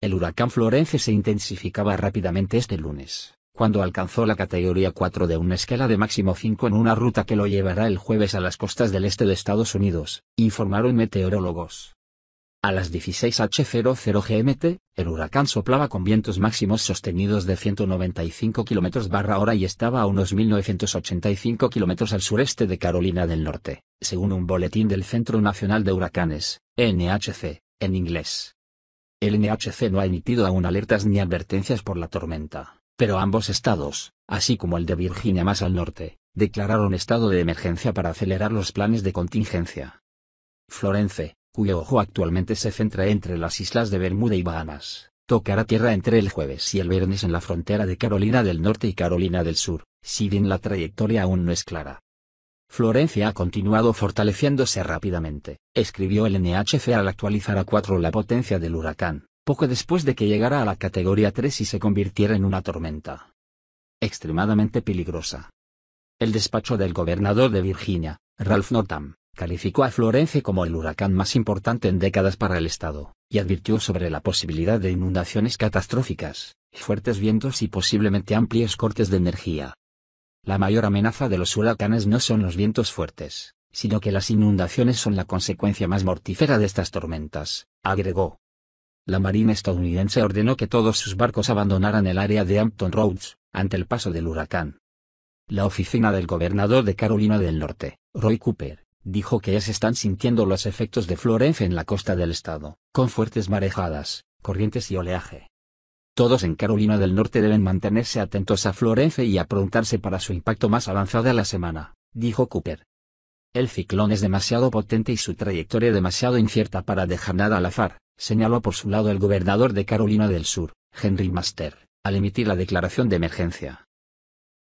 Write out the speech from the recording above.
El huracán Florence se intensificaba rápidamente este lunes, cuando alcanzó la categoría 4 de una escala de máximo 5 en una ruta que lo llevará el jueves a las costas del este de Estados Unidos, informaron meteorólogos. A las 16h00 GMT, el huracán soplaba con vientos máximos sostenidos de 195 km barra hora y estaba a unos 1985 km al sureste de Carolina del Norte, según un boletín del Centro Nacional de Huracanes, NHC, en inglés. El NHC no ha emitido aún alertas ni advertencias por la tormenta, pero ambos estados, así como el de Virginia más al norte, declararon estado de emergencia para acelerar los planes de contingencia. Florence, cuyo ojo actualmente se centra entre las islas de Bermuda y Bahamas, tocará tierra entre el jueves y el viernes en la frontera de Carolina del Norte y Carolina del Sur, si bien la trayectoria aún no es clara. Florencia ha continuado fortaleciéndose rápidamente, escribió el NHC al actualizar a 4 la potencia del huracán, poco después de que llegara a la categoría 3 y se convirtiera en una tormenta extremadamente peligrosa. El despacho del gobernador de Virginia, Ralph Northam, calificó a Florencia como el huracán más importante en décadas para el estado, y advirtió sobre la posibilidad de inundaciones catastróficas, fuertes vientos y posiblemente amplios cortes de energía, la mayor amenaza de los huracanes no son los vientos fuertes, sino que las inundaciones son la consecuencia más mortífera de estas tormentas, agregó. La Marina estadounidense ordenó que todos sus barcos abandonaran el área de Hampton Roads, ante el paso del huracán. La oficina del gobernador de Carolina del Norte, Roy Cooper, dijo que ya se están sintiendo los efectos de Florence en la costa del estado, con fuertes marejadas, corrientes y oleaje. Todos en Carolina del Norte deben mantenerse atentos a Florence y aprontarse para su impacto más a la semana, dijo Cooper. El ciclón es demasiado potente y su trayectoria demasiado incierta para dejar nada al azar, señaló por su lado el gobernador de Carolina del Sur, Henry Master, al emitir la declaración de emergencia.